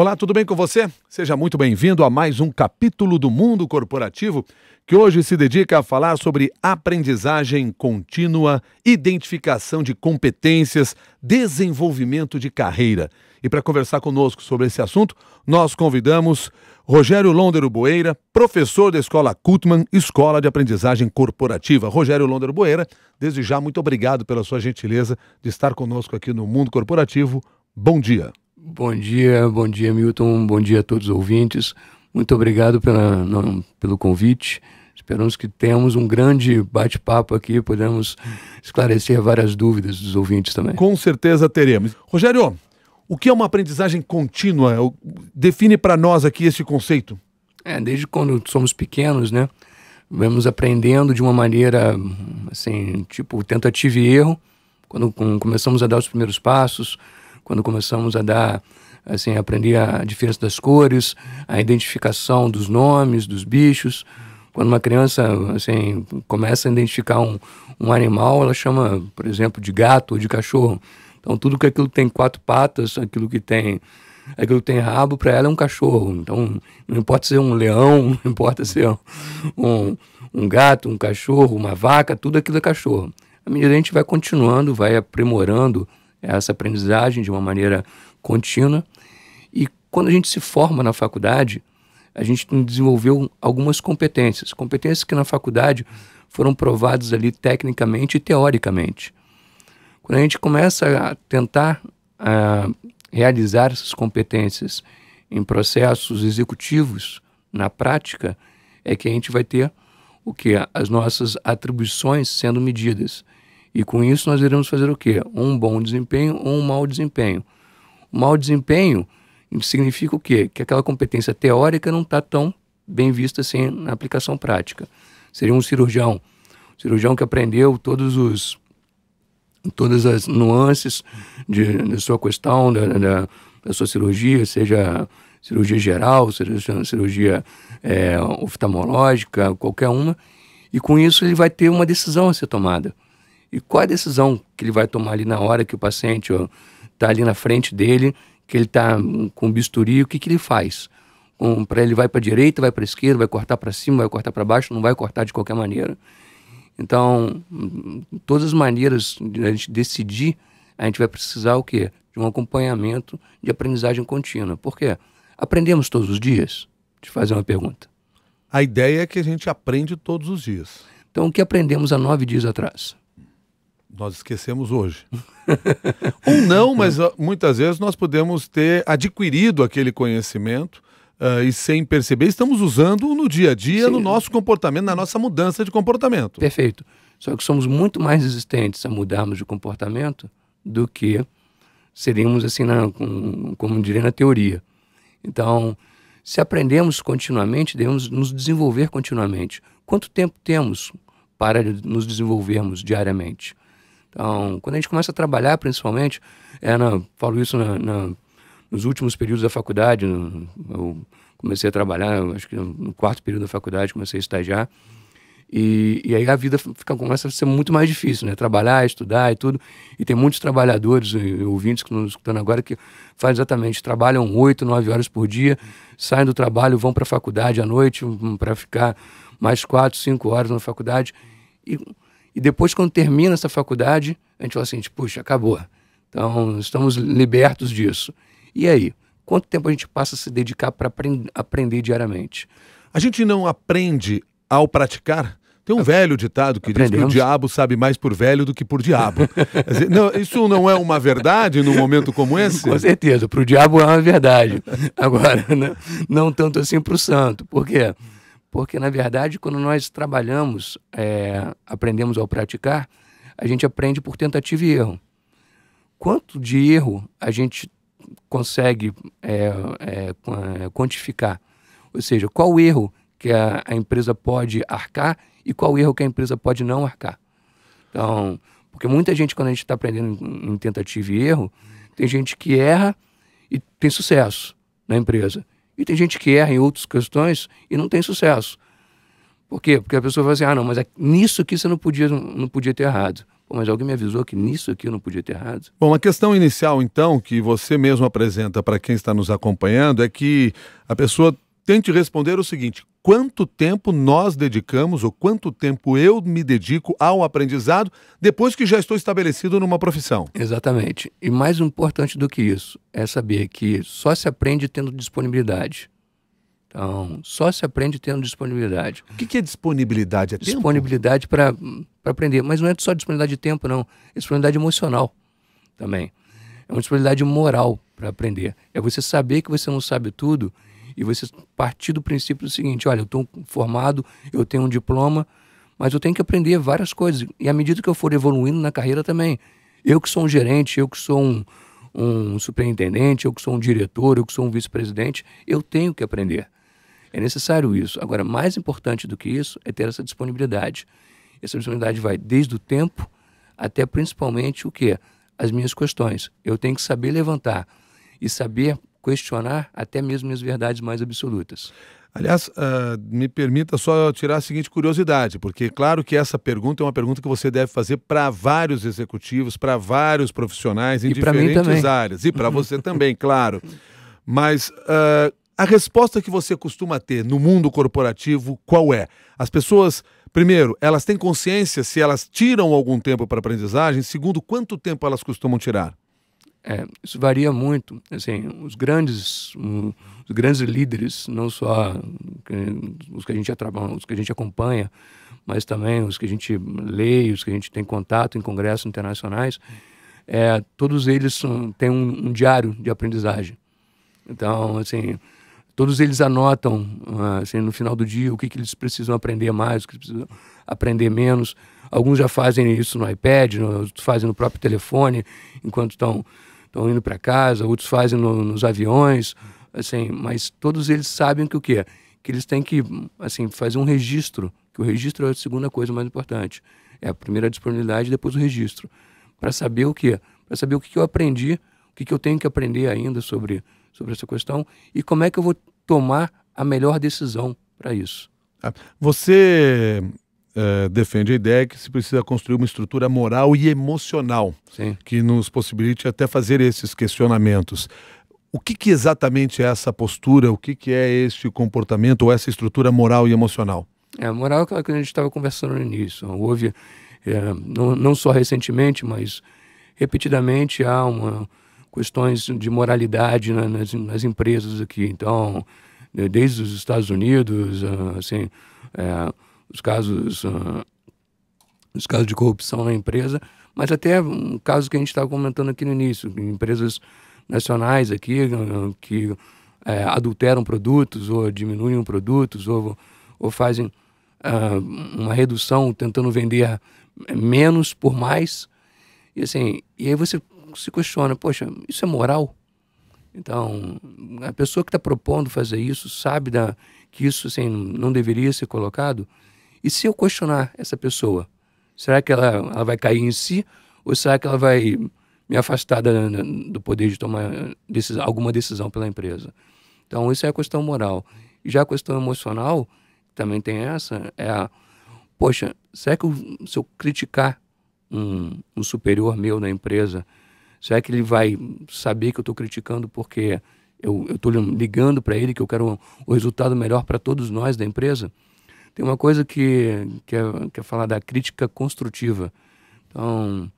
Olá, tudo bem com você? Seja muito bem-vindo a mais um capítulo do Mundo Corporativo, que hoje se dedica a falar sobre aprendizagem contínua, identificação de competências, desenvolvimento de carreira. E para conversar conosco sobre esse assunto, nós convidamos Rogério Londero Boeira, professor da Escola Kutman, Escola de Aprendizagem Corporativa. Rogério Londero Boeira, desde já muito obrigado pela sua gentileza de estar conosco aqui no Mundo Corporativo. Bom dia. Bom dia, bom dia, Milton, bom dia a todos os ouvintes. Muito obrigado pela, pelo convite. Esperamos que tenhamos um grande bate-papo aqui, podemos esclarecer várias dúvidas dos ouvintes também. Com certeza teremos. Rogério, o que é uma aprendizagem contínua? Define para nós aqui esse conceito. É, desde quando somos pequenos, né? Vamos aprendendo de uma maneira, assim, tipo tentativa e erro. Quando começamos a dar os primeiros passos, quando começamos a dar assim, aprendi a diferença das cores, a identificação dos nomes, dos bichos. Quando uma criança assim, começa a identificar um, um animal, ela chama, por exemplo, de gato ou de cachorro. Então, tudo que aquilo tem quatro patas, aquilo que tem, aquilo que tem rabo, para ela é um cachorro. Então, não importa ser é um leão, não importa ser é um, um gato, um cachorro, uma vaca, tudo aquilo é cachorro. À medida que a gente vai continuando, vai aprimorando essa aprendizagem de uma maneira contínua. E quando a gente se forma na faculdade, a gente desenvolveu algumas competências, competências que na faculdade foram provadas ali tecnicamente e teoricamente. Quando a gente começa a tentar a ah, realizar essas competências em processos executivos na prática, é que a gente vai ter o que as nossas atribuições sendo medidas. E com isso nós iremos fazer o quê? Um bom desempenho ou um mau desempenho. O mau desempenho significa o quê? Que aquela competência teórica não está tão bem vista assim na aplicação prática. Seria um cirurgião, um cirurgião que aprendeu todos os todas as nuances de, de sua questão da, da, da, sua cirurgia, seja cirurgia geral, seja cirurgia é, oftalmológica, qualquer uma, e com isso ele vai ter uma decisão a ser tomada e qual é a decisão que ele vai tomar ali na hora que o paciente está ali na frente dele, que ele está hum, com bisturi, o que, que ele faz? Um, para ele vai para a direita, vai para a esquerda, vai cortar para cima, vai cortar para baixo, não vai cortar de qualquer maneira. Então, hum, todas as maneiras de a gente decidir, a gente vai precisar o quê? De um acompanhamento de aprendizagem contínua. Por quê? Aprendemos todos os dias? De fazer uma pergunta. A ideia é que a gente aprende todos os dias. Então, o que aprendemos há nove dias atrás? nós esquecemos hoje. Ou não, mas muitas vezes nós podemos ter adquirido aquele conhecimento Uh, e sem perceber, estamos usando no dia a dia, Sim. no nosso comportamento, na nossa mudança de comportamento. Perfeito. Só que somos muito mais resistentes a mudarmos de comportamento do que seríamos, assim, na, com, como diria na teoria. Então, se aprendemos continuamente, devemos nos desenvolver continuamente. Quanto tempo temos para nos desenvolvermos diariamente? Então, quando a gente começa a trabalhar, principalmente, é na, né, falo isso na, na, nos últimos períodos da faculdade, no, eu comecei a trabalhar, acho que no quarto período da faculdade, comecei a estagiar, e, e aí a vida fica, começa a ser muito mais difícil, né? Trabalhar, estudar e tudo. E tem muitos trabalhadores eh, e ouvintes que nos escutando agora que fazem exatamente, trabalham oito, nove horas por dia, saem do trabalho, vão para a faculdade à noite para ficar mais quatro, cinco horas na faculdade. E e depois, quando termina essa faculdade, a gente fala assim: puxa, acabou. Então, estamos libertos disso. E aí? Quanto tempo a gente passa a se dedicar para aprend aprender diariamente? A gente não aprende ao praticar? Tem um velho ditado que Aprendemos. diz que o diabo sabe mais por velho do que por diabo. não, isso não é uma verdade num momento como esse? Com certeza, para o diabo é uma verdade. Agora, não, né, não tanto assim para o santo. Por quê? Porque porque, na verdade, quando nós trabalhamos, é, aprendemos ao praticar, a gente aprende por tentativa e erro. Quanto de erro a gente consegue é, é, é quantificar? Ou seja, qual o erro que a, a, empresa pode arcar e qual o erro que a empresa pode não arcar? Então, porque muita gente, quando a gente está aprendendo em, em tentativa e erro, tem gente que erra e tem sucesso na empresa. E tem gente que erra em outras questões e não tem sucesso. Por quê? Porque a pessoa vai assim, ah, não, mas é nisso aqui você não podia, não podia ter errado. Pô, mas alguém me avisou que nisso aqui eu não podia ter errado. Bom, a questão inicial, então, que você mesmo apresenta para quem está nos acompanhando é que a pessoa tente responder o seguinte: quanto tempo nós dedicamos ou quanto tempo eu me dedico ao aprendizado depois que já estou estabelecido numa profissão? Exatamente. E mais importante do que isso é saber que só se aprende tendo disponibilidade. Então, só se aprende tendo disponibilidade. O que é disponibilidade? É disponibilidade para aprender. Mas não é só disponibilidade de tempo, não. É disponibilidade emocional também. É uma disponibilidade moral para aprender. É você saber que você não sabe tudo e você partir do princípio do seguinte: olha, eu estou formado, eu tenho um diploma, mas eu tenho que aprender várias coisas. E à medida que eu for evoluindo na carreira também, eu que sou um gerente, eu que sou um, um superintendente, eu que sou um diretor, eu que sou um vice-presidente, eu tenho que aprender. É necessário isso. Agora, mais importante do que isso é ter essa disponibilidade. Essa disponibilidade vai desde o tempo até principalmente o que? As minhas questões. Eu tenho que saber levantar e saber questionar até mesmo as verdades mais absolutas. Aliás, uh, me permita só tirar a seguinte curiosidade, porque claro que essa pergunta é uma pergunta que você deve fazer para vários executivos, para vários profissionais em e diferentes áreas. E para você também, claro. Mas uh, a resposta que você costuma ter no mundo corporativo, qual é? As pessoas, primeiro, elas têm consciência se elas tiram algum tempo para aprendizagem? Segundo, quanto tempo elas costumam tirar? É, isso varia muito. Assim, os grandes, um, os grandes líderes, não só os que a gente os que a gente acompanha, mas também os que a gente lê, os que a gente tem contato em congressos internacionais, é, todos eles são, têm um, um, diário de aprendizagem. Então, assim, todos eles anotam, assim, no final do dia o que, que eles precisam aprender mais, o que precisam aprender menos. Alguns já fazem isso no iPad, no, fazem no próprio telefone, enquanto estão estão indo para casa, outros fazem no, nos aviões, assim, mas todos eles sabem que o quê? Que eles têm que, assim, fazer um registro, que o registro é a segunda coisa mais importante. É a primeira disponibilidade disponibilidade, depois o registro. Para saber o quê? Para saber o que, que eu aprendi, o que, que eu tenho que aprender ainda sobre, sobre essa questão e como é que eu vou tomar a melhor decisão para isso. Você eh, defende a ideia que se precisa construir uma estrutura moral e emocional Sim. que nos possibilite até fazer esses questionamentos. O que, que exatamente é essa postura? O que, que é esse comportamento ou essa estrutura moral e emocional? É, a moral é que a gente estava conversando no início. Houve, é, não, não só recentemente, mas repetidamente há uma, questões de moralidade né, nas, nas, empresas aqui. Então, desde os Estados Unidos, ah, assim, é, os casos, uh, os casos de corrupção na empresa, mas até um caso que a gente estava tá comentando aqui no início, empresas nacionais aqui ah, que é, adulteram produtos ou diminuem produtos ou, ou fazem uh, uma redução tentando vender é, menos por mais. E assim, e aí você se questiona, poxa, isso é moral? Então, a pessoa que está propondo fazer isso sabe da, que isso assim, não deveria ser colocado? E se eu questionar essa pessoa, será que ela, ela vai cair em si ou será que ela vai me afastar da, do poder de tomar decisão, alguma decisão pela empresa? Então, isso é a questão moral. já a questão emocional, também tem essa, é a, poxa, será que eu, se eu criticar um, um superior meu na empresa, será que ele vai saber que eu estou criticando porque eu estou ligando para ele que eu quero o um, um resultado melhor para todos nós da empresa? Tem uma coisa que, que, é, que é falar da crítica construtiva. Então,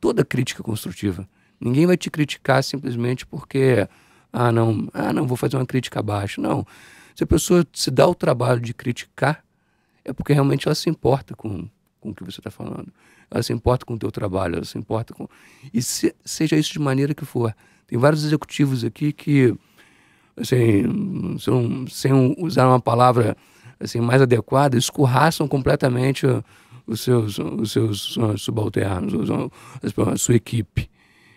toda crítica é construtiva. Ninguém vai te criticar simplesmente porque, ah, não, ah, não, vou fazer uma crítica abaixo. Não. Se a pessoa se dá o trabalho de criticar, é porque realmente ela se importa com, com o que você está falando. Ela se importa com o teu trabalho, ela se importa com... E se, seja isso de maneira que for. Tem vários executivos aqui que, assim, sem usar uma palavra assim, mais adequada, escorraçam completamente os seus, os seus subalternos, a sua equipe.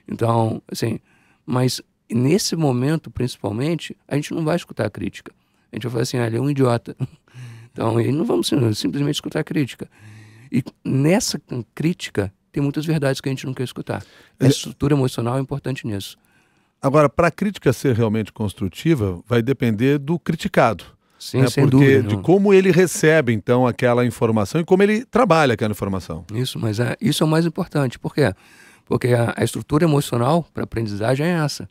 Então, assim, mas nesse momento, principalmente, a gente não vai escutar a crítica. A gente vai falar assim, ah, ele é um idiota. Então, e não vamos simplesmente escutar a crítica. E nessa crítica, tem muitas verdades que a gente não quer escutar. A estrutura emocional é importante nisso. Agora, para a crítica ser realmente construtiva, vai depender do criticado. Sim, é, sem porque dúvida. De como ele recebe, então, aquela informação e como ele trabalha aquela informação. Isso, mas é, isso é o mais importante. Por quê? Porque a, a estrutura emocional para aprendizagem é essa.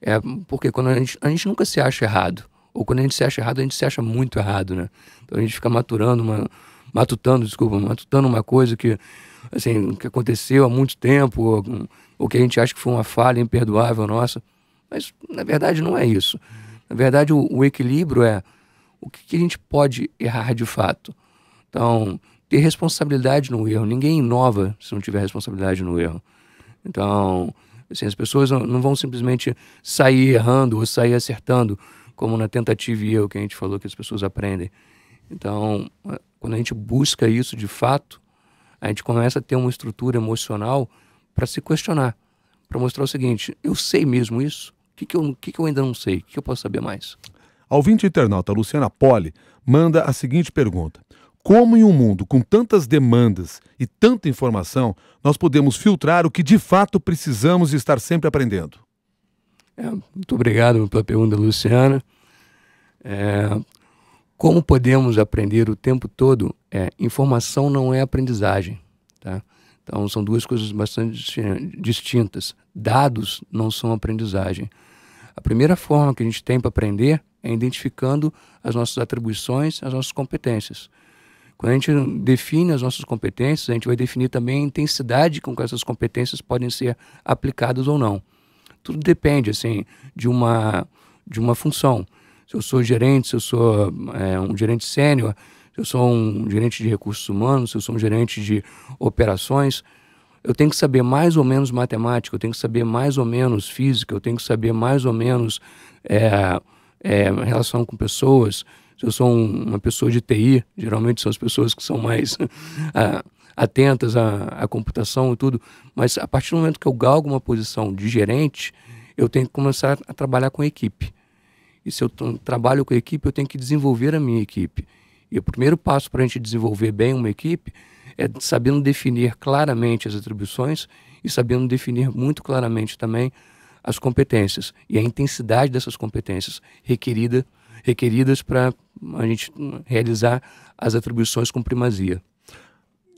É porque quando a gente, a gente nunca se acha errado. Ou quando a gente se acha errado, a gente se acha muito errado, né? Então a gente fica maturando uma, matutando, desculpa, matutando uma coisa que, assim, que aconteceu há muito tempo, ou, ou que a gente acha que foi uma falha imperdoável nossa. Mas, na verdade, não é isso. Na verdade, o, o equilíbrio é o que, que a gente pode errar de fato. Então, ter responsabilidade no erro. Ninguém inova se não tiver responsabilidade no erro. Então, assim, as pessoas não vão simplesmente sair errando ou sair acertando, como na tentativa e erro que a gente falou que as pessoas aprendem. Então, eh, quando a gente busca isso de fato, a gente começa a ter uma estrutura emocional para se questionar, para mostrar o seguinte: eu sei mesmo isso? O que, que, eu, que, que eu ainda não sei? O que eu posso saber mais? A ouvinte internauta Luciana Poli manda a seguinte pergunta: Como em um mundo com tantas demandas e tanta informação, nós podemos filtrar o que de fato precisamos estar sempre aprendendo? É, muito obrigado pela pergunta, Luciana. É, como podemos aprender o tempo todo? É, informação não é aprendizagem. Tá? Então, são duas coisas bastante distintas. Dados não são aprendizagem. A primeira forma que a gente tem para aprender é identificando as nossas atribuições, as nossas competências. Quando a gente define as nossas competências, a gente vai definir também a intensidade com que essas competências podem ser aplicadas ou não. Tudo depende, assim, de uma, de uma função. Se eu sou gerente, se eu sou é, um gerente sênior, se eu sou um gerente de recursos humanos, se eu sou um gerente de operações, eu tenho que saber mais ou menos matemática, eu tenho que saber mais ou menos física, eu tenho que saber mais ou menos... É, é, relação com pessoas. Se eu sou um, uma pessoa de TI, geralmente são as pessoas que são mais a, ah, atentas à, à, computação e tudo, mas a partir do momento que eu galgo uma posição de gerente, eu tenho que começar a trabalhar com a equipe. E se eu trabalho com a equipe, eu tenho que desenvolver a minha equipe. E o primeiro passo para a gente desenvolver bem uma equipe é sabendo definir claramente as atribuições e sabendo definir muito claramente também as competências e a intensidade dessas competências requerida, requeridas para a gente realizar as atribuições com primazia.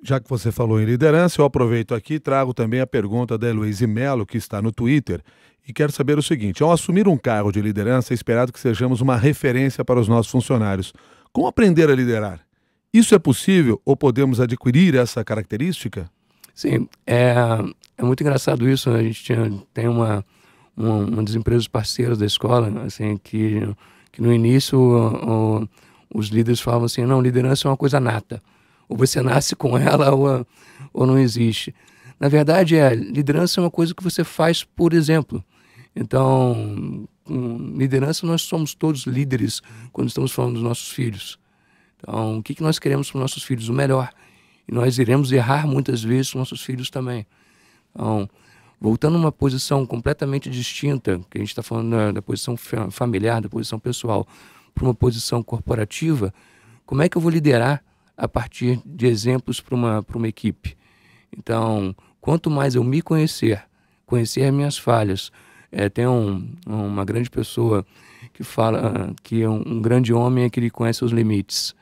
Já que você falou em liderança, eu aproveito aqui e trago também a pergunta da Heloise Melo, que está no Twitter, e quero saber o seguinte: ao assumir um cargo de liderança, é esperado que sejamos uma referência para os nossos funcionários. Como aprender a liderar? Isso é possível ou podemos adquirir essa característica? Sim, é, é muito engraçado isso. Né? A gente tinha, tem uma, uma, uma das empresas parceiras da escola, assim, que, que no início o, o, os líderes falavam assim, não, liderança é uma coisa nata, ou você nasce com ela ou, ou não existe. Na verdade, é, liderança é uma coisa que você faz por exemplo. Então, com liderança, nós somos todos líderes quando estamos falando dos nossos filhos. Então, o que, que nós queremos para os nossos filhos? O melhor. E nós iremos errar muitas vezes com nossos filhos também. Então, voltando a uma posição completamente distinta, que a gente está falando da, da, posição familiar, da posição pessoal, para uma posição corporativa, como é que eu vou liderar a partir de exemplos para uma, uma equipe? Então, quanto mais eu me conhecer, conhecer as minhas falhas, é, tem um, uma grande pessoa que fala que é um, um grande homem é que ele conhece os limites.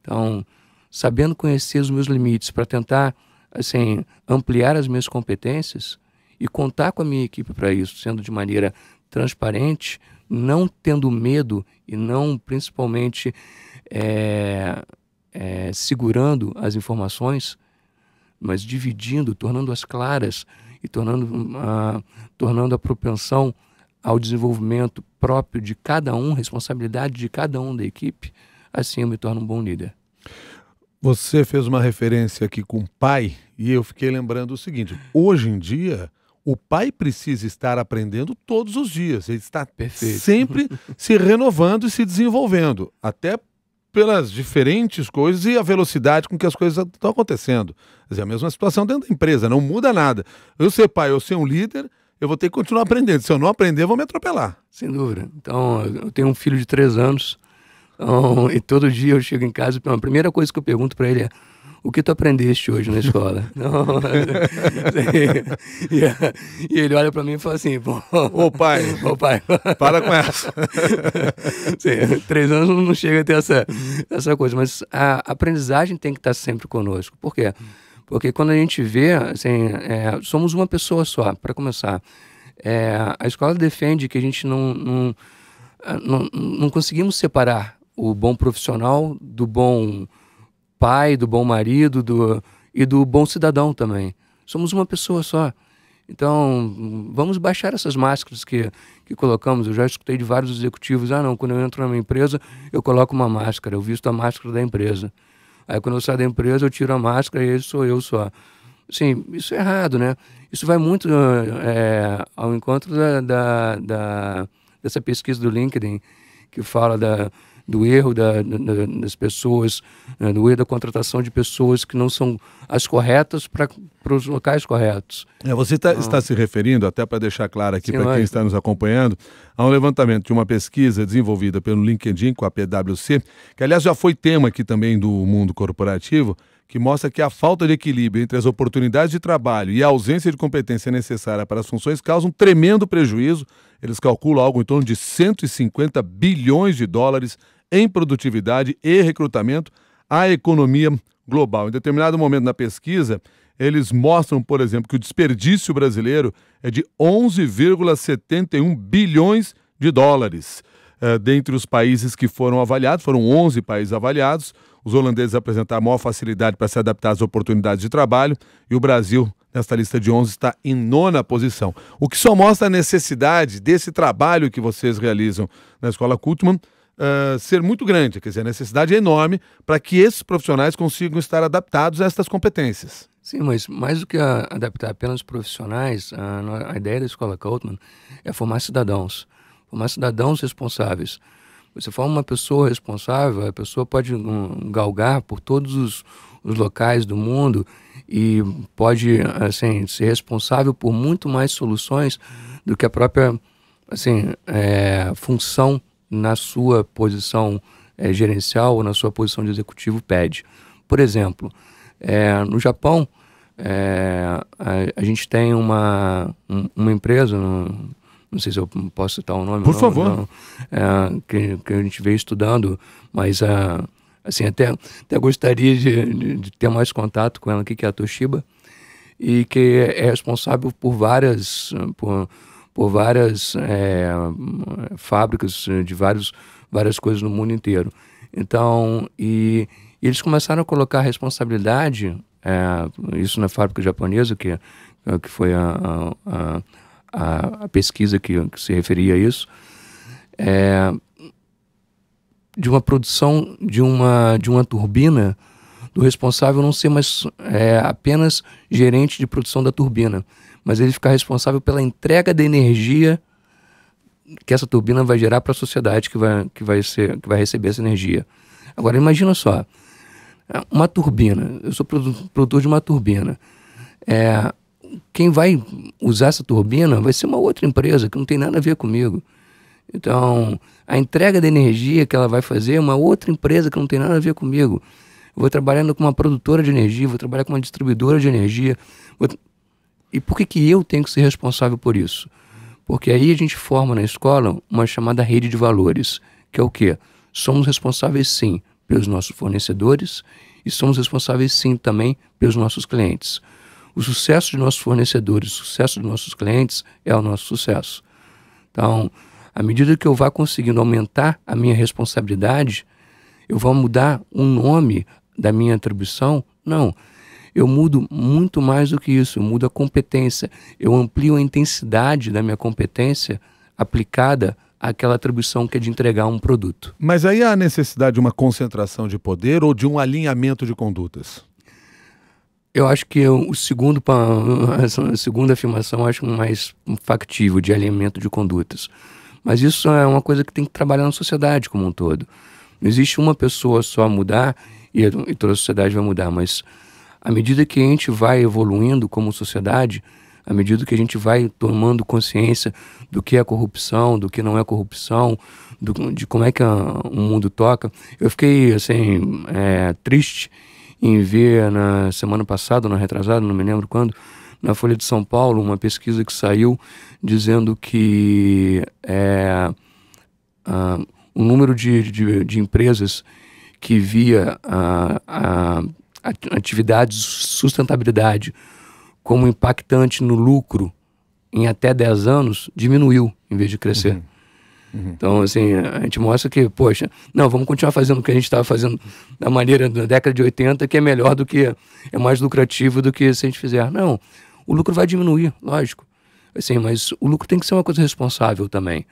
Então, sabendo conhecer os meus limites para tentar assim ampliar as minhas competências, e contar com a minha equipe para isso, sendo de maneira transparente, não tendo medo e não principalmente é, é, segurando as informações, mas dividindo, tornando-as claras e tornando a, ah, tornando a propensão ao desenvolvimento próprio de cada um, responsabilidade de cada um da equipe, assim eu me torno um bom líder. Você fez uma referência aqui com pai e eu fiquei lembrando o seguinte: hoje em dia o pai precisa estar aprendendo todos os dias. Ele está Perfeito. sempre se renovando e se desenvolvendo, até pelas diferentes coisas e a velocidade com que as coisas estão acontecendo. Quer dizer, a mesma situação dentro da empresa, não muda nada. Eu ser pai, eu ser um líder, eu vou ter que continuar aprendendo. Se eu não aprender, vou me atropelar. Sem dúvida. Então, eu tenho um filho de três anos, então, e todo dia eu chego em casa e a primeira coisa que eu pergunto para ele é o que tu aprendeste hoje na escola? e, ele olha para mim e fala assim, pô... Ô pai, ô pai, para com essa. Sim, três anos não chega a ter essa, essa coisa, mas a aprendizagem tem que estar sempre conosco. Por quê? Porque quando a gente vê, assim, é, somos uma pessoa só, para começar. É, a escola defende que a gente não, não, ah, não, não conseguimos separar o bom profissional do bom pai, do bom marido do, e do bom cidadão também. Somos uma pessoa só. Então, vamos baixar essas máscaras que, que colocamos. Eu já escutei de vários executivos: ah, não, quando eu entro na minha empresa, eu coloco uma máscara, eu visto a máscara da empresa. Aí, quando eu saio da empresa, eu tiro a máscara e sou eu só. Sim, isso é errado, né? Isso vai muito é, ao encontro da, da, da, dessa pesquisa do LinkedIn, que fala da, do erro da, da, das pessoas, né, do erro da contratação de pessoas que não são as corretas para os locais corretos. É, você tá, ah. está se referindo, até para deixar claro aqui para quem está nos acompanhando, a um levantamento de uma pesquisa desenvolvida pelo LinkedIn com a PwC, que aliás já foi tema aqui também do mundo corporativo, que mostra que a falta de equilíbrio entre as oportunidades de trabalho e a ausência de competência necessária para as funções causa um tremendo prejuízo. Eles calculam algo em torno de 150 bilhões de dólares em produtividade e recrutamento à economia global. Em determinado momento na pesquisa, eles mostram, por exemplo, que o desperdício brasileiro é de 11,71 bilhões de dólares. É, dentre os países que foram avaliados, foram 11 países avaliados. Os holandeses apresentaram maior facilidade para se adaptar às oportunidades de trabalho e o Brasil, nesta lista de 11, está em nona posição. O que só mostra a necessidade desse trabalho que vocês realizam na Escola Kultman uh, ser muito grande, quer dizer, a necessidade é enorme para que esses profissionais consigam estar adaptados a estas competências. Sim, mas mais do que a, adaptar apenas profissionais, a, a ideia da escola Coutman é formar cidadãos, formar cidadãos responsáveis. Você forma uma pessoa responsável, a pessoa pode um, galgar por todos os, os locais do mundo e pode assim ser responsável por muito mais soluções do que a própria assim é, função na sua posição é, gerencial ou na sua posição de executivo pede. Por exemplo, é, no Japão, é, a, a, gente tem uma, um, uma empresa, não, não sei se eu posso citar o nome. Por não, favor. Não, que, que, a gente veio estudando, mas ah, assim, até, até gostaria de, de, de, ter mais contato com ela aqui, que é a Toshiba, e que é responsável por várias... Por, por várias é, fábricas eh, de vários, várias coisas no mundo inteiro. Então, e, e eles começaram a colocar a responsabilidade, é, isso na fábrica japonesa, que, que foi a, a, a, a pesquisa que, que, se referia a isso, é, de uma produção de uma, de uma turbina, do responsável não ser mais é, apenas gerente de produção da turbina, mas ele fica responsável pela entrega da energia que essa turbina vai gerar para a sociedade que vai, que, vai ser, que vai receber essa energia. Agora, imagina só, é, uma turbina, eu sou produtor de uma turbina, é, quem vai usar essa turbina vai ser uma outra empresa que não tem nada a ver comigo. Então, a entrega da energia que ela vai fazer é uma outra empresa que não tem nada a ver comigo. Eu vou trabalhando com uma produtora de energia, vou trabalhar com uma distribuidora de energia. Vou... E por que, que eu tenho que ser responsável por isso? Porque aí a gente forma na escola uma chamada rede de valores, que é o quê? Somos responsáveis sim pelos nossos fornecedores e somos responsáveis sim também pelos nossos clientes. O sucesso de nossos fornecedores, o sucesso dos nossos clientes é o nosso sucesso. Então, à medida que eu vá conseguindo aumentar a minha responsabilidade, eu vou mudar o nome da minha atribuição? Não eu mudo muito mais do que isso, eu mudo a competência, eu amplio a intensidade da minha competência aplicada àquela atribuição que é de entregar um produto. Mas aí há necessidade de uma concentração de poder ou de um alinhamento de condutas? Eu acho que o segundo, a segunda afirmação eu acho mais factível, de alinhamento de condutas. Mas isso é uma coisa que tem que trabalhar na sociedade como um todo. Não existe uma pessoa só mudar e, e toda a sociedade vai mudar, mas à medida que a gente vai evoluindo como sociedade, à medida que a gente vai tomando consciência do que é corrupção, do que não é corrupção, do, de como é que a, o mundo toca, eu fiquei assim é, triste em ver na semana passada, na retrasada, não me lembro quando, na Folha de São Paulo, uma pesquisa que saiu dizendo que é, a, o número de, de, de, empresas que via a, a atividades de sustentabilidade como impactante no lucro em até 10 anos diminuiu em vez de crescer. Uhum. Uhum. Então, assim, a gente mostra que, poxa, não, vamos continuar fazendo o que a gente estava fazendo da maneira da década de 80, que é melhor do que, é mais lucrativo do que se a gente fizer. Não, o lucro vai diminuir, lógico. Assim, mas o lucro tem que ser uma coisa responsável também.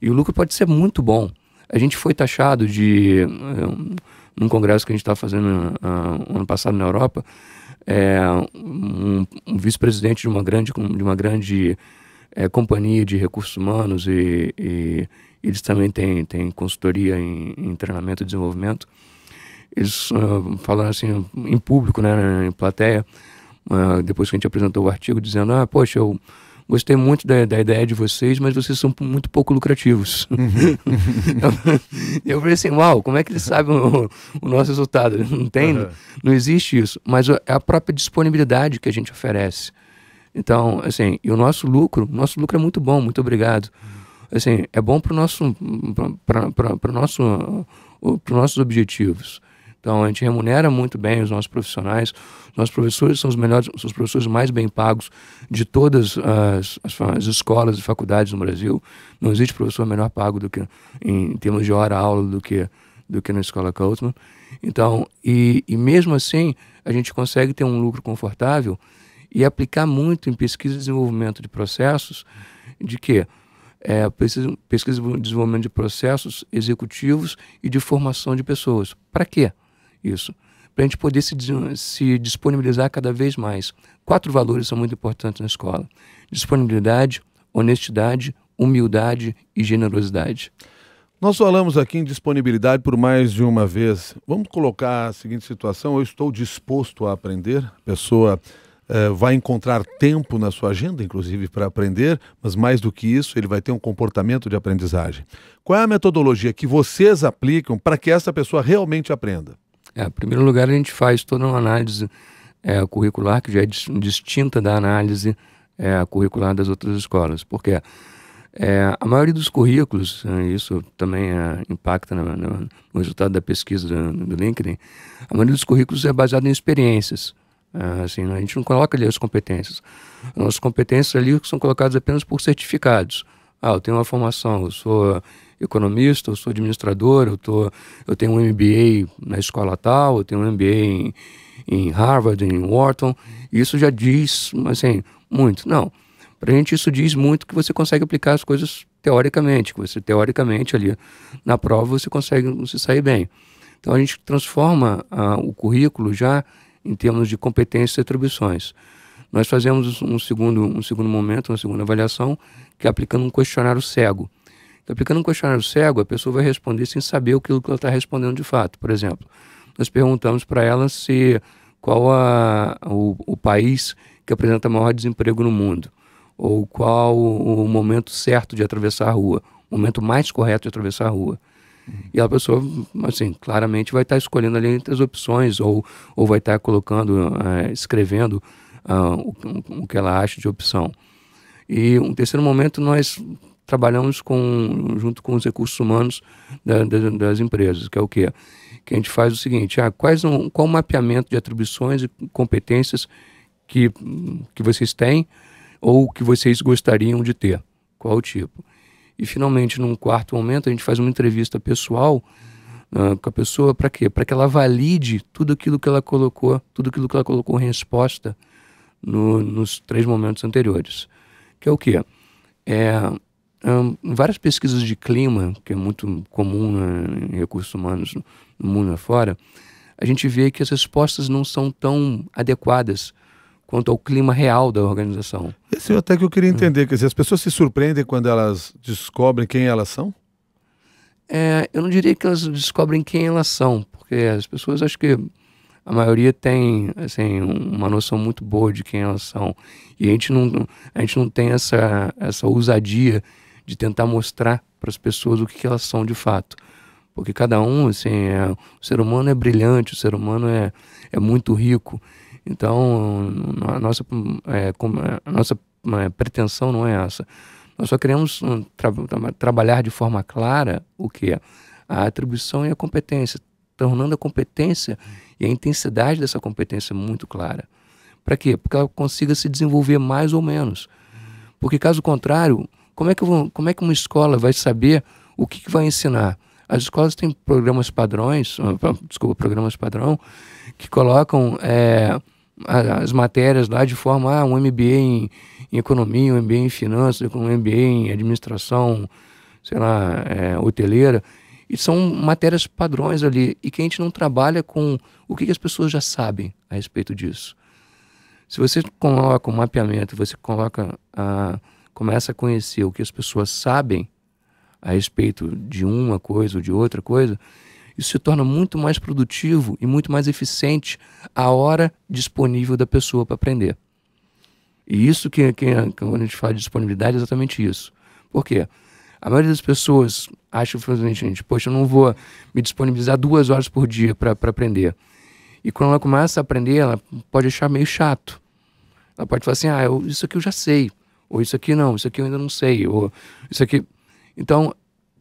E o lucro pode ser muito bom. A gente foi taxado de. Um, eh, num congresso que a gente estava fazendo uh, ano passado na Europa, é, um, um vice-presidente de uma grande, de uma grande é, companhia de recursos humanos e, e eles também têm, têm consultoria em, em treinamento e desenvolvimento. Eles uh, falaram assim em público, né, em plateia, uh, depois que a gente apresentou o artigo, dizendo: ah, poxa, eu gostei muito da, da ideia de vocês, mas vocês são muito pouco lucrativos. Uhum. eu falei assim, uau, como é que eles sabem o, o nosso resultado? Não tem, uhum. não existe isso. Mas é a própria disponibilidade que a gente oferece. Então, assim, e o nosso lucro, nosso lucro é muito bom, muito obrigado. Assim, é bom para nosso, para pra, pra, nosso, os nossos objetivos. Então a gente remunera muito bem os nossos profissionais. Nossos professores são os melhores, são os professores mais bem pagos de todas as, as, as escolas e faculdades no Brasil. Não existe professor melhor pago do que em, em termos de hora aula do que do que na escola Coutman. Então, e, e mesmo assim, a gente consegue ter um lucro confortável e aplicar muito em pesquisa e desenvolvimento de processos de que é, pesquisa e desenvolvimento de processos executivos e de formação de pessoas. Para quê? isso, para a gente poder se, se disponibilizar cada vez mais. Quatro valores são muito importantes na escola: disponibilidade, honestidade, humildade e generosidade. Nós falamos aqui em disponibilidade por mais de uma vez. Vamos colocar a seguinte situação: eu estou disposto a aprender, a pessoa eh, vai encontrar tempo na sua agenda, inclusive, para aprender, mas mais do que isso, ele vai ter um comportamento de aprendizagem. Qual é a metodologia que vocês aplicam para que essa pessoa realmente aprenda? É, em primeiro lugar, a gente faz toda uma análise é, curricular, que já é distinta da análise é, curricular das outras escolas. Por quê? É, a maioria dos currículos, é, isso também é, impacta no, no, resultado da pesquisa do, do, LinkedIn, a maioria dos currículos é baseada em experiências. É, assim, né, a gente não coloca ali as competências. As nossas competências ali são colocadas apenas por certificados. Ah, eu tenho uma formação, eu sou economista, eu sou administrador, eu, tô, eu tenho um MBA na escola tal, eu tenho um MBA em, em Harvard, em Wharton. Isso já diz, assim, muito. Não. Para a gente isso diz muito que você consegue aplicar as coisas teoricamente, que você teoricamente ali na prova você consegue se sair bem. Então a gente transforma ah, o currículo já em termos de competências e atribuições. Nós fazemos um segundo, um segundo momento, uma segunda avaliação, que é aplicando um questionário cego. Então, aplicando um questionário cego, a pessoa vai responder sem saber aquilo que ela está respondendo de fato. Por exemplo, nós perguntamos para ela se qual a, o, o, país que apresenta maior desemprego no mundo, ou qual o, o momento certo de atravessar a rua, o momento mais correto de atravessar a rua. E a pessoa, assim, claramente vai estar tá escolhendo ali entre as opções, ou, ou vai estar tá colocando, eh, escrevendo uh, o, o, que ela acha de opção. E um terceiro momento, nós trabalhamos com, junto com os recursos humanos da, da, das empresas, que é o quê? Que a gente faz o seguinte, ah, quais um, qual o mapeamento de atribuições e competências que, que vocês têm ou que vocês gostariam de ter, qual o tipo. E finalmente, num quarto momento, a gente faz uma entrevista pessoal uh, com a pessoa para quê? Para que ela valide tudo aquilo que ela colocou, tudo aquilo que ela colocou em resposta no, nos três momentos anteriores. Que é o quê? É hum, várias pesquisas de clima, que é muito comum né, em recursos humanos no mundo afora, a gente vê que as respostas não são tão adequadas quanto ao clima real da organização. Esse é até que eu queria hum. entender, quer dizer, as pessoas se surpreendem quando elas descobrem quem elas são? É, eu não diria que elas descobrem quem elas são, porque as pessoas acho que a maioria tem assim uma noção muito boa de quem elas são e a gente não a gente não tem essa essa ousadia de tentar mostrar para as pessoas o que, que, elas são de fato. Porque cada um, assim, é, o ser humano é brilhante, o ser humano é, é muito rico. Então, a nossa, é, é a nossa é, pretensão não é essa. Nós só queremos hum, tra tra trabalhar de forma clara o que é a atribuição e a competência, tornando a competência e a intensidade dessa competência muito clara. Para quê? Porque ela consiga se desenvolver mais ou menos. Porque caso contrário, como é que, vão como é que uma escola vai saber o que, que vai ensinar? As escolas têm programas padrões, ah, desculpa, programas padrão, que colocam é, as matérias lá de forma, ah, um MBA em, em, economia, um MBA em finanças, um MBA em administração, sei lá, é, hoteleira. E são matérias padrões ali, e que a gente não trabalha com o que, que as pessoas já sabem a respeito disso. Se você coloca o um mapeamento, você coloca a. Ah, começa a conhecer o que as pessoas sabem a respeito de uma coisa ou de outra coisa, isso se torna muito mais produtivo e muito mais eficiente a hora disponível da pessoa para aprender. E isso que, que, quando a gente fala de disponibilidade é exatamente isso. Por quê? A maioria das pessoas acha o gente, poxa, eu não vou me disponibilizar duas horas por dia para aprender. E quando ela começa a aprender, ela pode achar meio chato. Ela pode falar assim, ah, eu, isso aqui eu já sei. Ou isso aqui não, isso aqui eu ainda não sei. Ou isso aqui. Então,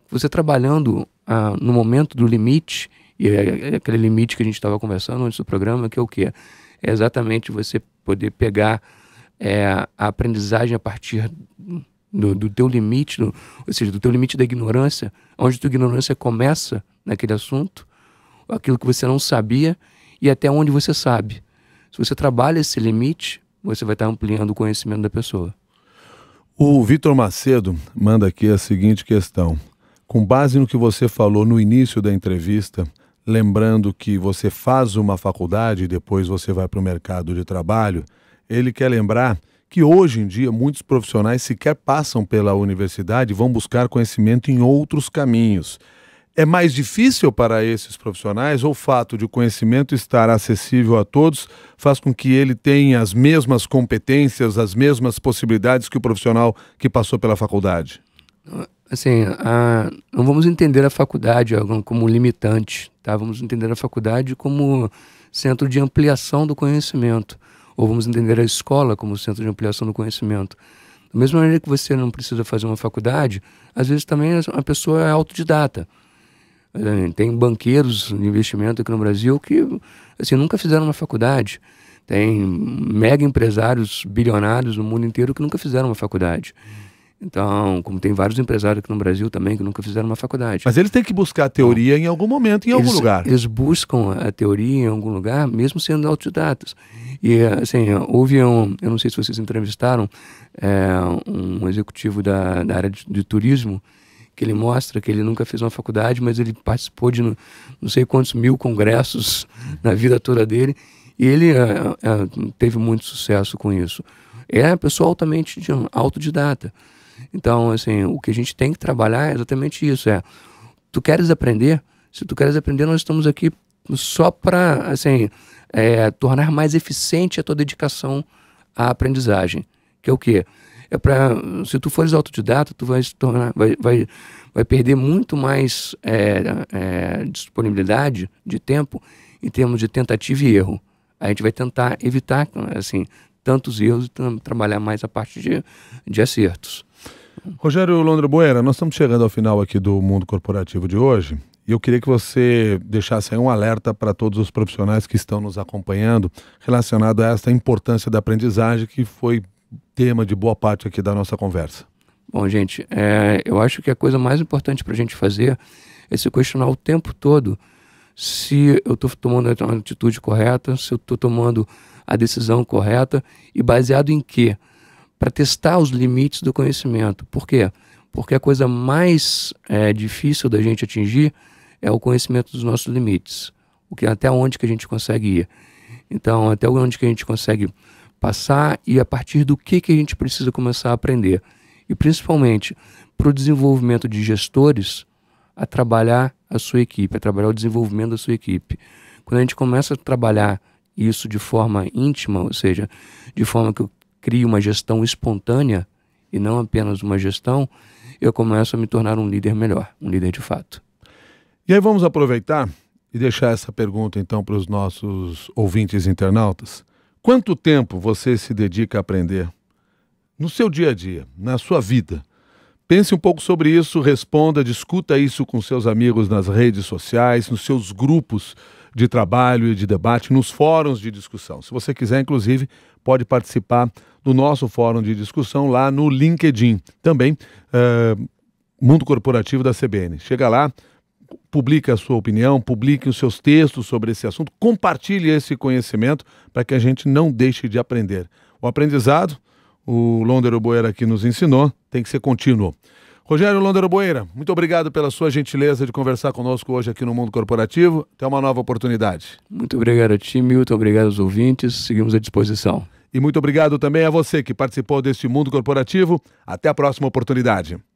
você trabalhando ah, no momento do limite, e é, é, é aquele limite que a gente estava conversando antes do programa, que é o quê? É exatamente você poder pegar é, a aprendizagem a partir do, do teu limite, do, ou seja, do teu limite da ignorância, onde tua ignorância começa naquele assunto, aquilo que você não sabia e até onde você sabe. Se você trabalha esse limite, você vai estar ampliando o conhecimento da pessoa. O Vitor Macedo manda aqui a seguinte questão. Com base no que você falou no início da entrevista, lembrando que você faz uma faculdade e depois você vai para o mercado de trabalho, ele quer lembrar que hoje em dia muitos profissionais sequer passam pela universidade e vão buscar conhecimento em outros caminhos. É mais difícil para esses profissionais ou o fato de o conhecimento estar acessível a todos faz com que ele tenha as mesmas competências, as mesmas possibilidades que o profissional que passou pela faculdade? Assim, a, não vamos entender a faculdade como limitante, tá? Vamos entender a faculdade como centro de ampliação do conhecimento, ou vamos entender a escola como centro de ampliação do conhecimento. Da mesma maneira que você não precisa fazer uma faculdade, às vezes também a pessoa é autodidata. Né? Tem banqueiros de investimento aqui no Brasil que assim, nunca fizeram uma faculdade. Tem mega empresários bilionários no mundo inteiro que nunca fizeram uma faculdade. Então, como tem vários empresários aqui no Brasil também que nunca fizeram uma faculdade. Mas eles têm que buscar a teoria então, em algum momento, em eles, algum lugar. Eles buscam a teoria em algum lugar, mesmo sendo autodidatas. E, assim, houve um, eu não sei se vocês entrevistaram, é, um executivo da, da área de, de turismo, que ele mostra que ele nunca fez uma faculdade, mas ele participou de não, não sei quantos mil congressos na vida toda dele, e ele é, é, teve muito sucesso com isso. É uma pessoa altamente autodidata. Então, assim, o que a gente tem que trabalhar é exatamente isso, é tu queres aprender? Se tu queres aprender, nós estamos aqui só para, assim, é, tornar mais eficiente a tua dedicação à aprendizagem, que é o quê? é para se tu fores autodidata, tu vai se tornar, vai, vai, vai perder muito mais é, é, disponibilidade de tempo em termos de tentativa e erro. A gente vai tentar evitar assim tantos erros e trabalhar mais a parte de, de acertos. Rogério Londra Boeira, nós estamos chegando ao final aqui do Mundo Corporativo de hoje e eu queria que você deixasse aí um alerta para todos os profissionais que estão nos acompanhando relacionado a esta importância da aprendizagem que foi tema de boa parte aqui da nossa conversa? Bom, gente, é, eu acho que a coisa mais importante para a gente fazer é se questionar o tempo todo se eu estou tomando a atitude correta, se eu estou tomando a decisão correta e baseado em quê? Para testar os limites do conhecimento. Por quê? Porque a coisa mais é, difícil da gente atingir é o conhecimento dos nossos limites, o que até onde que a gente consegue ir. Então, até onde que a gente consegue passar e a partir do que, que a gente precisa começar a aprender. E principalmente para o desenvolvimento de gestores a trabalhar a sua equipe, a trabalhar o desenvolvimento da sua equipe. Quando a gente começa a trabalhar isso de forma íntima, ou seja, de forma que eu crio uma gestão espontânea e não apenas uma gestão, eu começo a me tornar um líder melhor, um líder de fato. E aí vamos aproveitar e deixar essa pergunta então para os nossos ouvintes internautas. Quanto tempo você se dedica a aprender? No seu dia a dia, na sua vida. Pense um pouco sobre isso, responda, discuta isso com seus amigos nas redes sociais, nos seus grupos de trabalho e de debate, nos fóruns de discussão. Se você quiser, inclusive, pode participar do nosso fórum de discussão lá no LinkedIn. Também, uh, Mundo Corporativo da CBN. Chega lá, publique a sua opinião, publique os seus textos sobre esse assunto, compartilhe esse conhecimento para que a gente não deixe de aprender. O aprendizado, o Londero Boeira aqui nos ensinou, tem que ser contínuo. Rogério Londero Boeira, muito obrigado pela sua gentileza de conversar conosco hoje aqui no Mundo Corporativo. Até uma nova oportunidade. Muito obrigado a ti, Milton. Obrigado aos ouvintes. Seguimos à disposição. E muito obrigado também a você que participou deste Mundo Corporativo. Até a próxima oportunidade.